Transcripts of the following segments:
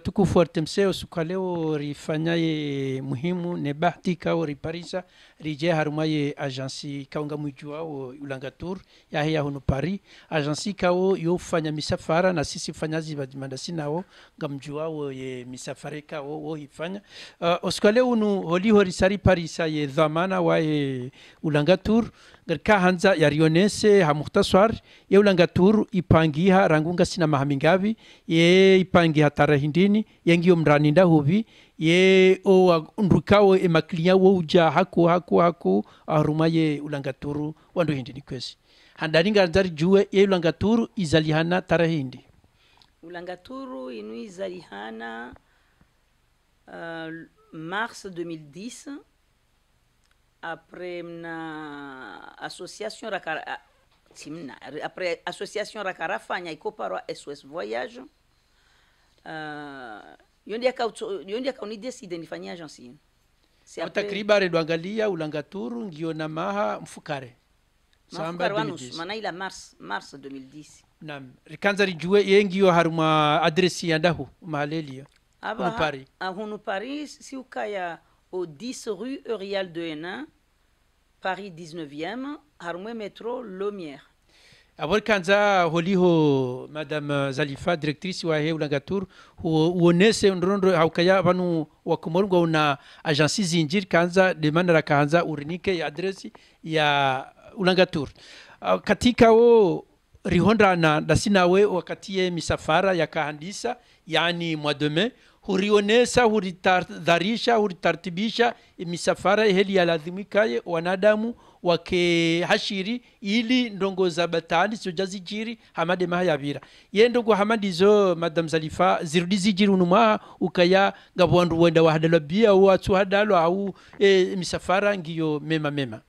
watukufu wa Artemseo siku leo muhimu ne bahati kao riparisa rije haruma ye ajansi kaunga mwijua wo ulangatur yahe ya hono Paris ajansi kawo yo fanya misafara na sisi fanyazi bajimanda sinawo ngamjua wo ye misafare kawo wo ifanya uh, oskale unu holi hori sari Paris ye dhamana wa ye ulangatur ngarika hanza ya rionese ha ye ulangatur ipangiha rangunga sina mahamingavi ye ipangiha tarahindini yengiyo mraninda ye o nrukawo emakilinya wo uja hako haku hako aruma ye ulanga wandu hindi ni kwesi handaringa zari juwe ye ulangaturu izalihana tara hindi ulanga inu izalihana uh, mars 2010 après mna association rakara timna après association rakarafanya ikoparwa ss voyage uh, yondi akaunideside nifanyia agensi otakribare lwangalia ulangaturu ngio na maha mfukare samba wanusu manaila mars mars 2010 nam rikanza rijue ye ngio haruma adresi yandahu mahalelio hunu paris hunu paris siukaya au 10 rue eurial de henin paris 19e harumwe metro lomière awali kanza holiho madame zalifa directrice wa heulangatour uonese ndorondo haukaya vanu wakumorwa una agence zinjir kanza demanara kanza urinike ya adresi ya ulangatour uh, ah, katika wo rihondrana dasinawe wakati ye misafara ya kahandisa yani mwa demain hurionesa huritadharisha huritartibisha misafara heli ya heliyalazimikaye wanadamu wake hashiri ili ndongo za batani zoja zijiri hamade maha vira ye ndongo hamadi zo madam zalifa zirudi zijiri unu mwaha ukaya ngabandu wenda wahadalwa bia au watu hadalo au e, misafara ngiyo mema mema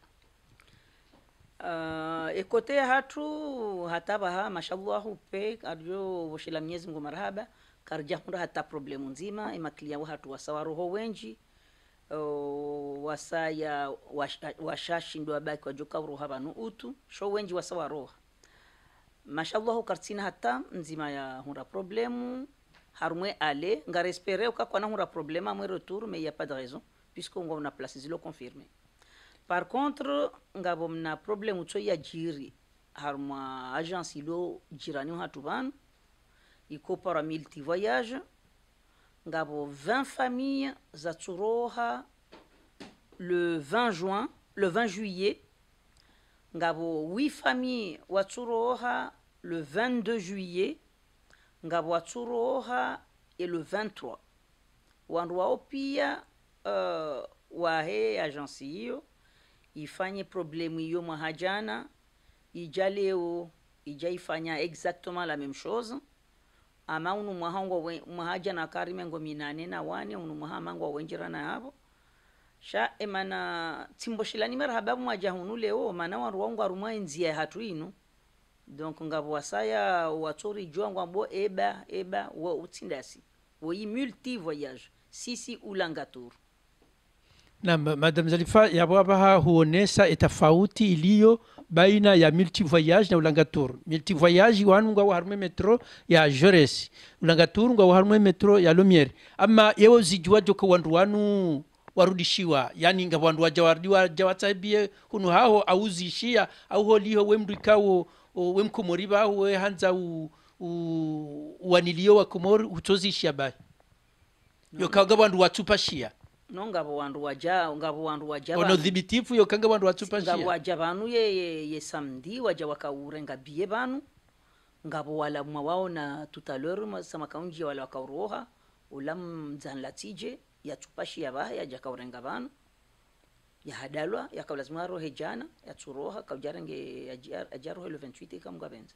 Uh, ekote hatu hataba ha mashallah hupe adyo voshila mnyezi Mungu marhaba karja karjahundo hata problemu nzima imakilia wahatu wasawa roho wenji o, wasaya washashindwa wash, baki wajoka roha vanu utu sho wenji wasawa roha mashallahu kartina hata nzima ya hunda problemu harumwe ale nga ngarespere ukakwana hunda problemu amwe retour mais y a pas de raison puisque ngo na place zilo confirmer par contre ngabo mna problemu tso ya jiri harumwa agence ilo jirani hatu banu ikopara multi voyage ngabo 20 familles zatsuroha le 20 juin le 20 juillet ngabo 8 familles watsuroha le 22 juillet ngabo watsuroha et le 23 wandu wao il fait euh, wahe agensi hiyo ifanye problemu hiyo mwahajana il y a exactement la même chose ama unu mwaha ngo mwahaja na karime ngo minane na wane unu mwaha mango wenjira na hapo sha emana tsimbo shilani mara hababu mwaja hunu leo mana waru wangu arumwa enzia hatu inu donk ngavo wasaya watsori jwa ngwambo eba eba wo utsindasi wo multi voyage sisi ulangaturu na Madam Zalifa, ha huonesa tofauti iliyo baina ya multi voyage na ulangatour. Multi voyage ngwa wa harume metro ya Jaurès, ulangatour ngwa wa harume metro ya Lumière. Ama yewe zijuajo kwa wandu wanu warudishiwa yani nga wandu waja warudiwa jawatsabie hunu haho auzishia au holiho wemrikawo wemkomori baho we mkomori ba we hanza u, u wanilio wa komori utozishia ba. no. yokaga wandu watupashia no ngabo wandu waja ngabo wandu waja ono dhibitifu yo kanga wandu watupashia ngabo waja banu ye, ye, ye samdi waja wakaurenga bie banu ngabo wala mwawao na tutaloru masama kaunji wala wakauroha ulam zanlatije ya tupashia vaha ya jakaurenga banu ya hadalwa ya kaulazima rohe jana ya turoha kaujarenge ajarohe 28 kamgabenza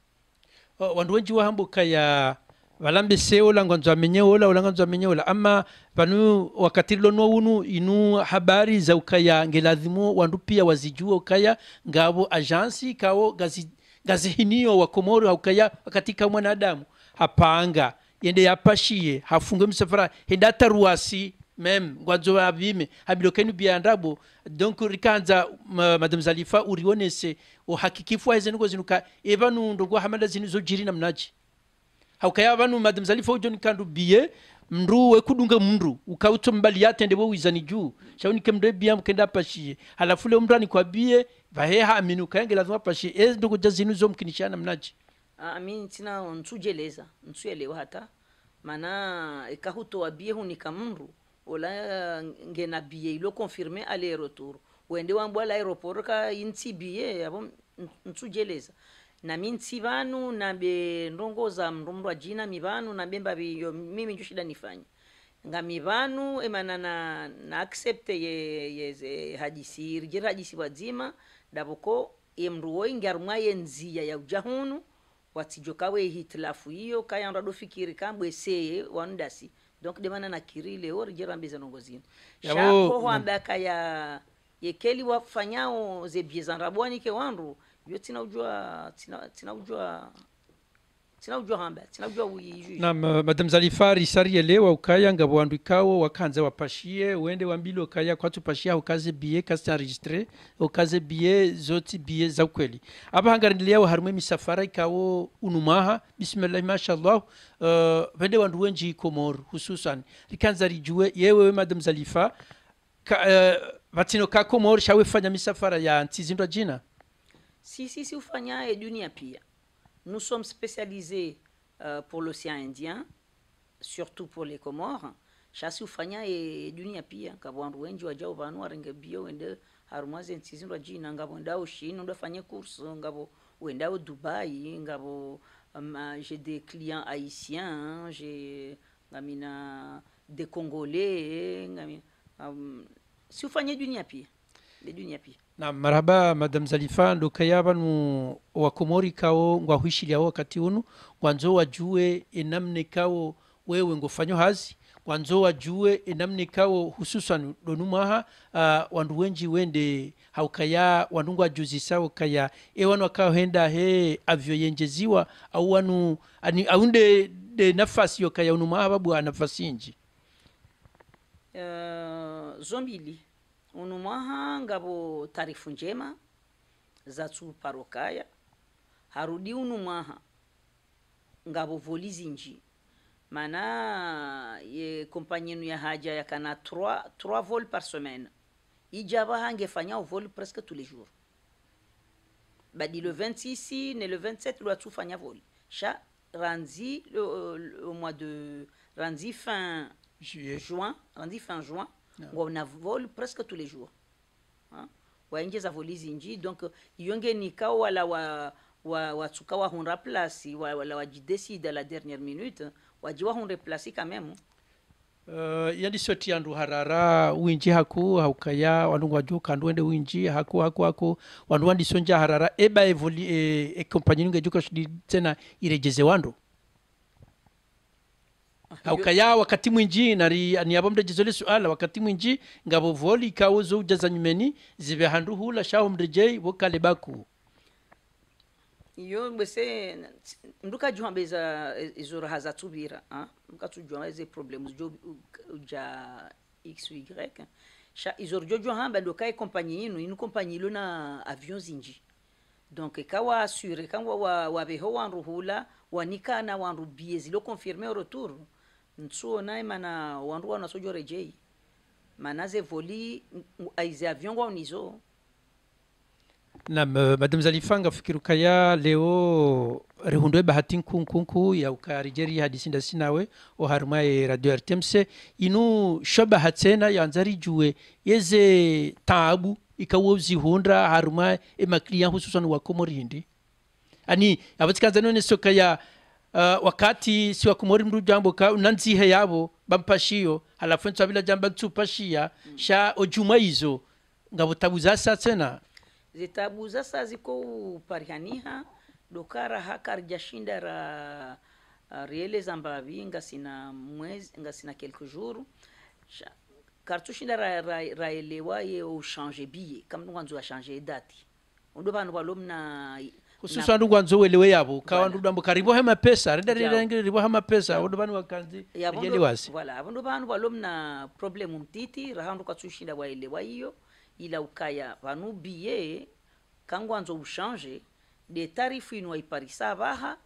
wandu wenji wahambuka ya valambise ola nganzo amenye ola ola nganzo amenye ola ama panu wakati lonwa unu inu habari za ukaya ngelazimu wandu pia wazijua ukaya ngabo ajansi kawo gazi gazihinio wa Komoro ukaya wakati kama mwanadamu hapanga yende yapashie hafunge msafara hedata ruasi mem ngwanzo babime habilokeni biandabo donc rikanza madame Zalifa urionese uhakikifu ahezenuko zinuka eva nundo gwa hamada zinizo jiri namnaji haukaya vanu madamzali fo john kandu biye mndu wekudunge mndu ukauto mbali yate ndebo wizani juu shaunike mndu ebia mkenda pashiye halafu le mndu anikwabie vaheha aminu ukaenge lazima pashiye e ndugu jazinu zo mkinishana mnaji amin tina nsujeleza nsuelewa hata mana ikahutoa bie hunika mndu ola ngena bie ilo confirme aller retour wende wambwa l'aéroport ka inti bie abo nsujeleza na minsi vanu na nabe ndongoza mndu jina mivanu na bemba biyo mimi njo shida nifanye nga mivanu emana na, na accept ye, ye hadisi rijira hadisi wadzima davoko emruo mndu woi ye nziya ya ujahunu watsijo kawe hitilafu hiyo kayandu kambwe kambweseye wandasi donc demana na kirile wo rijira mbeza ho mm. ambaka ya yekeli wafanyao ze rabwani ke wandu yo tinaujua tinaujua tinaujua hamba eh, madame ukaya ngabo wandu ikao wakanza wapashie uende wambilo ukaya kwatupashia ukaze bie kasta registre ukaze bie zoti bie za kweli apa hangarindiliyawo harumwe misafara ikawo unumaha bismillah mashallah uh, eh, vende wandu wenji komoru hususan rikanza rijuwe we madame zalifa ka, uh, eh, vatino ka shawe fanya misafara ya antizindwa jina Si si, Siufanya et du Pia. Nous sommes spécialisés euh, pour l'océan Indien, surtout pour les Comores. Chasse Ufanya et du Pia, kabwandu hein. wengi wajao vanu waringa bio wende harumwaze ntsizi ndwa jina ngabo ndao Chine, course. kurso ngabo au Dubaï. ngabo um, euh, j'ai des clients haïtiens, hein. j'ai ngamina euh, des Congolais, ngamina hein, um, Siufanya Dunia Pia, du Dunia Pia. na marhaba madam zalifa ndokaya banu wakomori kawo ngwahwishilyaho wakati unu ngwanzo wajue enamne kawo wewe ngofanyo hazi kwanzo wajue enamne kawo hususan donumaha uh, wandu wenji wende haukaya wanungu wajuzisa ukaya e wanu he avyoyenjeziwa au wanu ani, aunde de nafasi yokaya unumaha babu nafasi inji uh, eh, zombili uno mwahanga vo tarifu njema za parokaya. harudi uno mwaha ngavo volizi nji mana ye kompanye yenu ya haja kana 3 3 vol par semaine ijava hangefanya vol presque tous les jours badi le 26 ne le 27 lo fanya vol cha randi le, euh, le, le, mois de randi fin juin randi fin juin yeah. wanavole presque tous les jours hein? za volizi nji donc iyongenika wala wa watsuka wa wahunra plasi wala wajideside la dernière minute waji wahonre plasi quand même Uh, yani soti harara winji haku haukaya wandu wajuka andu wende winji haku haku haku wandu wandisonja harara eba evoli e, e, e kompanyi nungejuka shidi tena irejeze wandu aukaya wakati mwinji nari niyabamdejizo le suala wakati mwinji ngabo voli kauzo za nyumeni zive handu hula shaho mdejei wokale baku iyo mbese mndukajuhambeza izo raha zatsubira mkatsujuhamba ze problemu jo ja x y izo rijojuhamba ndo e kompanyi inu inu kompanyi ilo na avion zinji donc kawa asure kangwa waveho wa wanruhula wanikana wanru biye zilo confirme au retour ntsuo naye mana wandu wana sojo rejei manaze voli aize avion wa unizo nam zalifanga eh, fikiru kaya leo rehundwe bahati nkunkunku ya ukarijeri hadisinda sinawe oharuma ye radio rtmc inu shobahatsena yanzarijuwe yeze taabu ikawo zihundra haruma emakliya hususan wakomorindi ani abatsikanza none soka ya Eh, wakati wakati siwakumori mndu jambo ka unanzihe yabo bampashiyo halafu nsabila jamba nsupashia mm. sha ojuma izo ngabutabuza sa tena zitabuza sa ziko uparihaniha dokara haka rijashinda ra riele zambavi ngasina mwezi sina quelque jour kartushinda ra, ra, raelewa ye uchange billet kamndu nganzu achange date undo vanhu valomna kususu vandu kwanza uelewe yavo kavandu dambuka rivoha mapesa ridarirangire rivoha mapesa vandu vanu vakanzi ejeliwasi vala avandu vanu valomna problemu mtiti rahandu katsushinda waelewa hiyo ila ukaya vanu biye kangwanza ushange de tarifu inu waiparisa vaha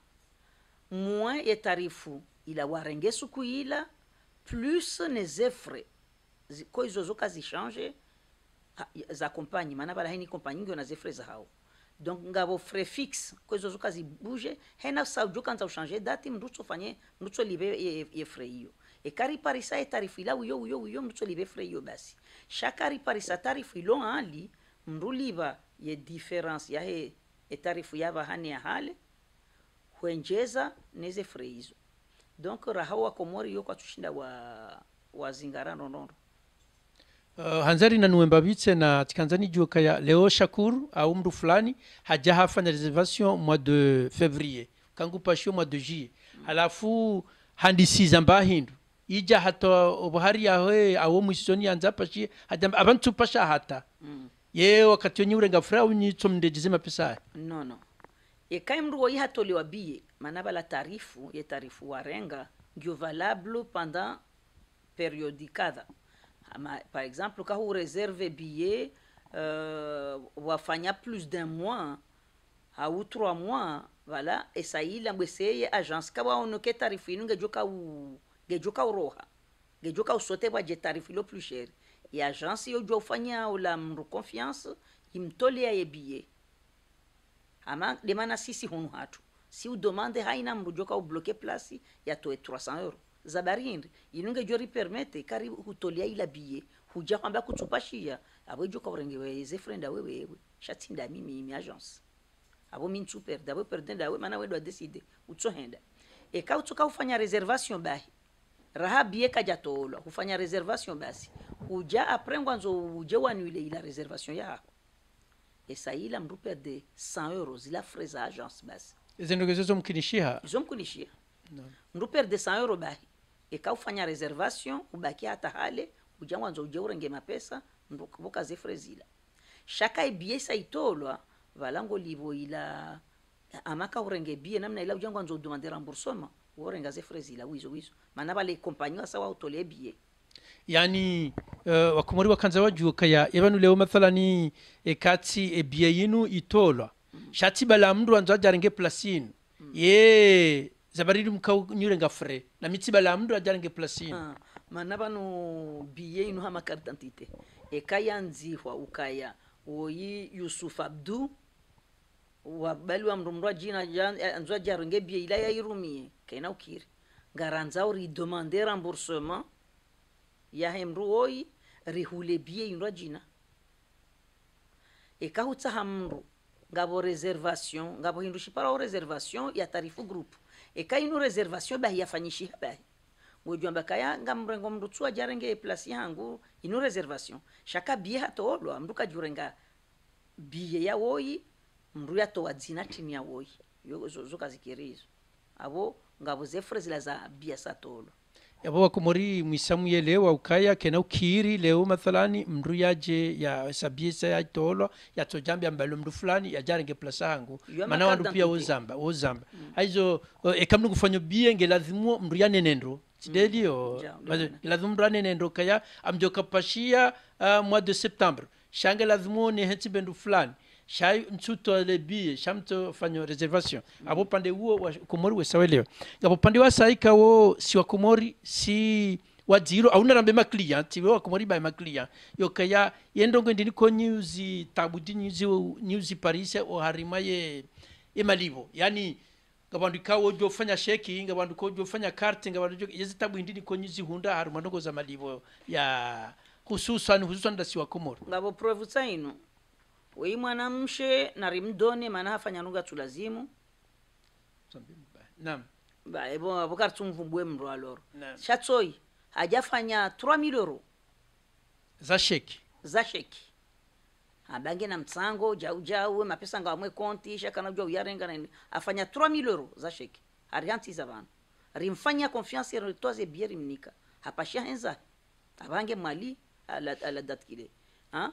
moins ye tarifu ila warenge suku ila plus ne zefre ko izo zoka zishange za kompanyi maana vala haini kompanyi ngio na zefre za hao donc ngavo frais fixe kwezo zuka zibuje hena saujuka nza ushanje dati mndutso fanye mndutso libe ye, ye frais hiyo ekariparisa etarifu ila uyo uyo uyo mndutso libe frais hiyo basi shakariparisa tarifu ilo ali mnduliva ye difference yahe etarifu yava hane ya hale hwenjeza neze frais hizo donc raha wakomori yo kwatushinda wa wazingara ndondondro uh, hanzari na nanuemba bitse na tikanzani juka kaya leo shakur au mdu fulani haja hafa na reservation mwa de février kangu pashio mwa de juillet halafu zamba hindu ija hata obuhari yawe awo mwisoni yanza pashie hata abantu pasha hata mm. ye wakati nga frau fura unyitso mndege jizima pisa no no ye kai ekaye mndu woyi hatoliwa biye manaba la tarifu ye tarifu warenga ndio valablu pendant periodikada kadha Par exemple, quand vous réservez billet, euh, wafanya plus d'un mois à ou trois mois voilà esaila mweseye agence kawaonoke tarifu inu ngejo kauroha ngejo kausotebwa je tarifu le plus cher et agence yojua ufanya ou la confiance imtolea ye biye ama demana sisi hunu hatu si vous demandez udemande haina mru joka ubloke plasi yatoe 300 euros zabarindi inunge jo ripermete kari hutolia ila biye huja kwamba kutsupashia abo jo kaurengi weze friend awe wewe shatinda mimi imi agence abo mimi tsuper dabo perdenda awe mana wedo decide utsohenda e ka utsoka ufanya reservation bahi raha biye kajatolwa hufanya reservation basi huja apres ngwanzo uje wanwile ila reservation yako esa ila mrupe de 100 euros ila frais agence basi izindogezo zomkinishia zomkinishia no. mrupe de 100 euros bahi ikaufanya reservation ubaki hata hale ujangwanza uja urenge mapesa mbuka zefre zila shaka ebiesa itolwa valango libo ila amaka urenge bie namna ila ujangwanza udumande remboursement uorenga zefre zila wizo wizo maana vale kompanyi asa wautole bie yani uh, eh, wakomori wakanza wajuka ya yabanu leo mathalani ekatsi eh, ebiye eh, yinu itolwa mm. shati bala mndu anza jarenge plasino mm. yee zabariri mukanyure ngafure na mitsi balamdu ajyange plasine ah. mana bano biye ino hama carte d'identité e kaya nzihwa ukaya woyi yusuf abdu wabali wa mrumrwa jina anzwa jarenge biye ila yairumie kaina ukiri ngaranzao demander remboursement yahemru oyi rihule biye et jina ekahutsa hamru ngabo reservation ngabo hindu shiparawo reservation ya tarifu groupe ekainu reservation bahi yafanyishiha bahi mwijua mbaka mrengo mndu tsua jarenge plasi yangu inu reservation shaka bie hatoolwa mndu kajurenga biye yawoyi mndu yatowa dzina timu yawoyi zozo kazikirizo avo ngavo zefre zila za biya satoolwa yabo wakumori mwisamuye leo aukaya kena ukiri leo mathalani mndu yaje ya sabiesa ya tolo ya tojambi ambalo mndu fulani yajarenge plasa angu mana wandu pia ozamba ozamba mm. aizo uh, eh, ekamnu kufanyo bie nge lazimu mndu yanenendo sidelio mm. lazimu mndu anenendo kaya amjokapashia uh, ah, mwa de septembre shange lazimuo ni hensi bendu fulani shamto fanyo reservation mm-hmm. abo pande huo wa kumori wa wesawelewa abo pande wa saika wo si wa kumori si wa zero au na rambe ma client si wa kumori ba ma client yo kaya yendongo ndini ko news tabudi news news paris o harima ye emalibo yani wo jo fanya sheki ngabantu ko fanya carte ngabantu yezi tabu ndini ko news hunda haruma ndongo za malivo ya hususan hususan dasi wa komori ngabo provu saino wei mwanamshe na rimdone maana afanya nuga tulazimu naam ba ebo aloro shatsoi hajafanya 3000 euro za sheki za sheki abange na mtsango jaujau mapesa ngawamwe konti shakana shakanajua uyarenga nani afanya 3000 euro za sheki arihantiza vanhu rimfanya confiance ritoze bie rimnika hapashia henza abange mali aladat ala kile ha?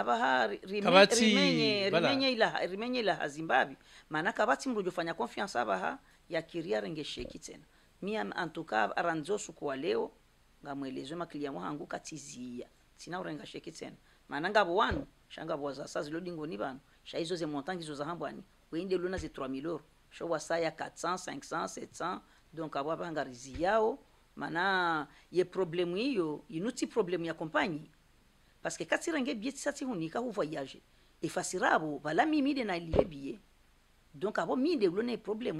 abaha rimenye rimenye rimenye ilaha rimenye ilaha zimbabwe maanake abati mrujofanya confiance abaha yakiria rengesheki tena mia antuka suku wa leo ngamwelezwe makilia mwangu katizia sina urenga sheki tena maana ngabo wanu shanga bo za sasa zilodingo ni banu shaizo ze montangizo za hambwani wende lona ze 3000 euro sho wa saya 400 500 700 donc abo bangariziyao maana ye problemu hiyo inuti problemu ya kompanyi Parce que vous vous voyagez, il voyage vous Voilà, mimi de na donc problème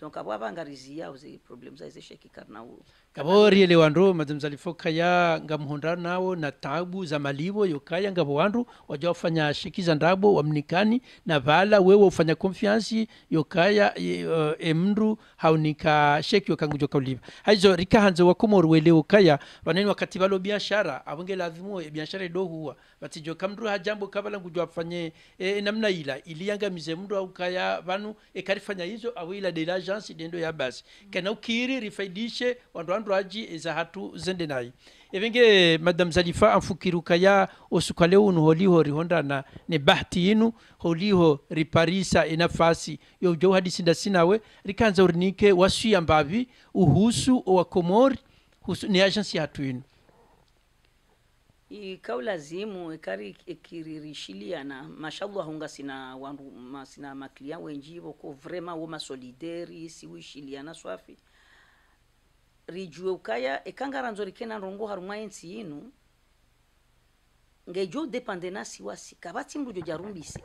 donc abo abangariziya uze problem za ze shekikarna u kabori ile wandu mazimzalifoka ya ngamuhonda nao na tabu za malibo yokaya ngabo wandu waja wafanya shikiza ndabo wamnikani na vala wewe ufanya confiance yokaya uh, eh, emru haunika sheki hizo rika hanzo rikahanze wakomoru wele ukaya waneni wakati balo biashara lazimu eh, biashara e huwa idohuwa batijo kamru hajambo kabala ngujo afanye e, eh, namna ila ili iliyangamize mndu au kaya vanu ekarifanya hizo awila delaje jansi ɗen ya basi rifaidishe wandu wandu aji za hatu zende zendenayi evenge madame zalifa amfukiruka ya o unu holiho rihondana ne bahti inu holiho riparisa inafasi nafasi yo jo hadi sinda sinawe rikanza urinike ya mbavi uhusu owakomori husu ne ajansi hatu inu ikaulazimu ikari ikiririshiliana mashallah hunga sina wandu ma, sina maklia wenjivo ko vraiment wo masolideri siwishiliana swafi rijue ukaya ikangara nzori kena rongo harumwa ensi inu ngejo depande na siwasi kabati jarumbise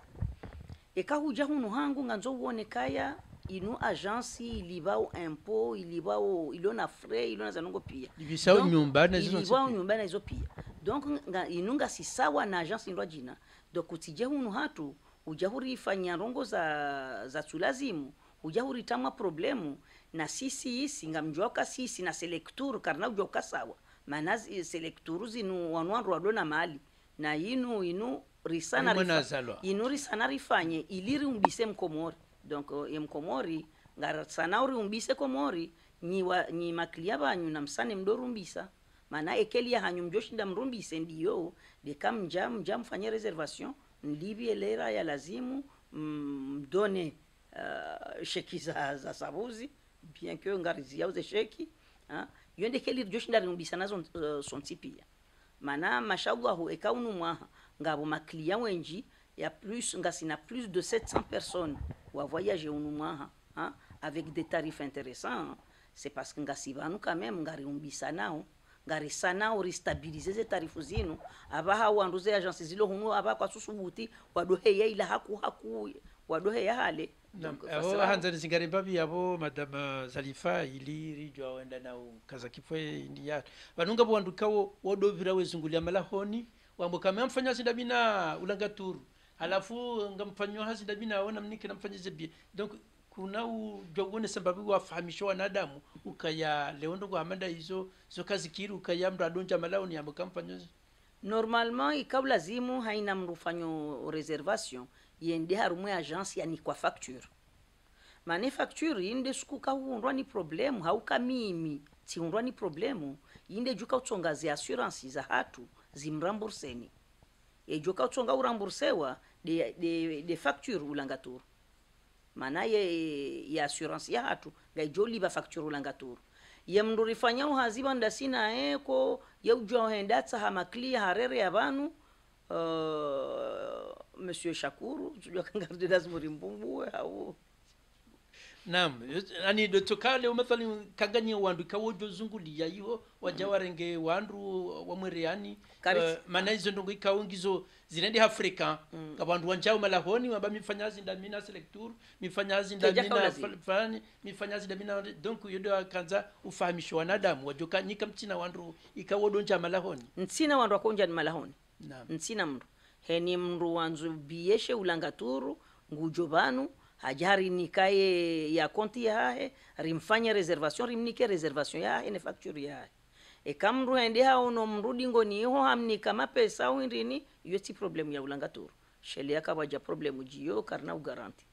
ikahuja hunu hangu nganzo uone kaya inu agence ilibao impôt ilibao iliona frais iliona zanongo pia o nyumba na ibisao nyumbani o nyumba na zizo pia donc nga, inunga si sawa na agence indwa jina donc utije hunu hatu ifanya rongo za za tulazimu ujahuritamwa problemu na sisi isi nga mjoka sisi na selekturu karna ujoka sawa maana selekturu zinu wanwandu na mali na inu inu risana rifanye inu risana rifanye iliri umbise mkomori donc eh, emkomori ngara sana uri umbise komori nyiwa nyi makilia banyu na msane mdorumbisa maana ekelia hanyu mjoshinda mrumbise ndiyo deka mja mja mfanye reservation mlivye elera ya lazimu mm, mdone uh, sheki za, za sabuzi bien que ngarizi yao sheki ha? yo ndekeli joshinda rumbisa nazo uh, eh, sontipia maana mashallahu ekaunu mwaha ngabo makilia wenji ya plus ngasina plus de 700 personnes ou à voyager au Nouma, hein, avec des tarifs intéressants. Hein. C'est parce que ngasibanu quand même ngariumbisa nao ngarisa nao ristabilize ze tarifu zinu aba hawandu ze agence zilo ou à kwasusubuti wadoheya ila haku haku wadoheya hale abo bahanza nizingare babi abo madame euh, zalifa ili rijwa wenda na kaza kipwe indi ya banunga bwandukawo wodovira wezungulia malahoni wambo kama mfanya sindabina ulangaturu alafu ngamfanywa hasi nami naona mnike namfanyize bie donc kuna ujogone sababu wafahamisha wanadamu ukaya leondo kwa amanda hizo kazi kiri ukaya mndu adonja malao ni amkamfanyo normalement ikau lazimu haina mrufanyo fanyo reservation yende harumwe agence yani kwa facture mane facture inde siku kahundwa ni problem haukamimi tiundwa ni problemu inde juka utongazi assurance za hatu zimramburseni yejokao eh, tsonga uremboursewa de, de, de facture ulanga turu maana ye ya assurance ya hatu ngaijoliva facture ulanga turu ye mndu rifanyao haziva nda sina eko yeujao hendatsa hamaklia harere ya vanu uh, monsieur shakuru sijua kangarudedazimurimbumbuwe hau nam ani do tokale kaganye wandu kawojo zungulia iho waja mm-hmm. warenge wandu wamwereani uh, eh, maana izo ndongo ikaungizo zinendi afrika mm. kabandu wanjao malahoni waba mifanyazi zinda mina selectur mifanya zinda mina fulani mina yodo akanza ufahamisho wanadamu wajoka nyika mtina wandu ikawodonja malahoni mtina wandu akonja ni malahoni nam mndu heni mndu wanzu biyeshe ulangaturu ngujobanu nikaye ya konti yahahe rimfanye reservation rimnike reservation yahe ne facture yahe ekamru hao no mrudi ni iho hamnika mapesa uindini iyo si problem ya ulangaturu turu shelia kawaja problem jiyo karna ugaranti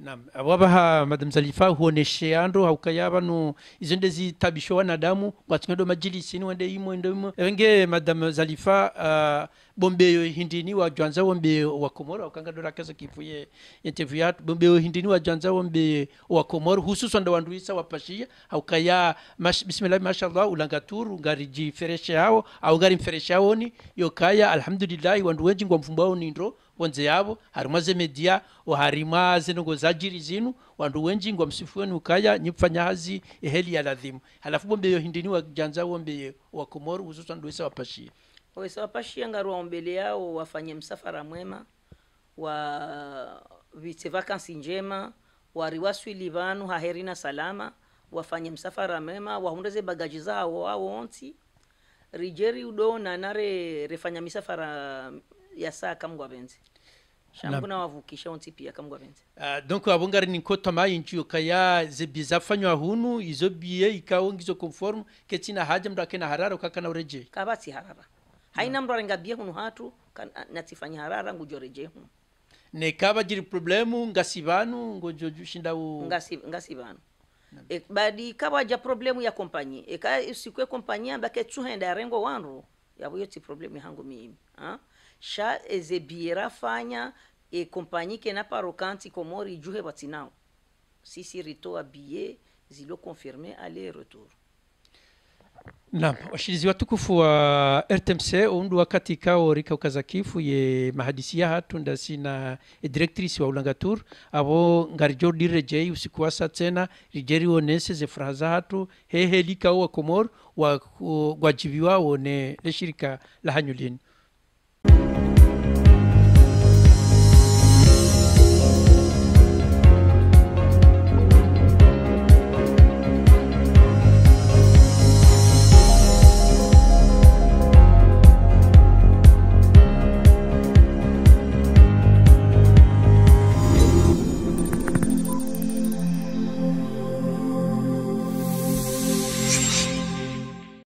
nam awabaha Madam Zalifa huoneshe ando haukayaba no izende zitabisho wanadamu kwatsingendo majilisi ni wende imo imo enge Madam Zalifa uh, ah, bombeyo hindini wa jwanza wombe wa Komoro ukangadora kesa kifuye interview yatu bombeyo hindini wa jwanza wombe wa Komoro hususan ndo wanduisa wapashia haukaya mash, bismillah mashallah ulangaturu ngari jifereshe hao au ngari mfereshe hao ni yokaya alhamdulillah wandu wenji ngwa mfumbo ni onze yabo harimo azemedia harimo zino ngo zajiri zinu wandu wenji ngo msifue nukaya nyipfanya hazi heli ya ladhimu halafu bombe yo hindini wa janza wombe wa komoru hususan duwesa wapashie wesa wapashia ngaru waombele yao wafanye msafara mwema wa vite vakansi njema wariwaswili vanu haheri na salama wafanye msafara mwema wahundeze bagaji zao wawonsi rijeri udo nare refanya misafara yasa kamgwa benzi shangu na wavukisha ontipi yakamgwa benzi uh, donc abongari ninko tamayinjiyo kaya ze fanywa hunu izo bie biye ikawongizo conforme ketina haja mndu akena harara na ureje kabati harara haina mndu arenga biye hunu hatu kan, natifanya harara ngujoreje hunu ne kaba jiri problemu ngasibanu ngojojushinda u ngasibanu ngasi e, badi kaba ja problemu ya kompanyi eka siku ya kompanyi ambake ya rengo wanru yabuyo ti problemu hangu mimi ha? sha ezebiera fanya ekompanyike na parokanti komori ijuhe watinao nao sisi ritoa bie konfirme ale retour nam washirizi watukufu wa RTMC undu wakati kao rika ukazakifu ye mahadisi ya hatu ndasi na e directrice wa Ulangatur abo ngarijo dire usikuwasa usiku wa tena rijeri wonese ze fraza hatu hehe wa Komor wa wone le shirika la hanyulini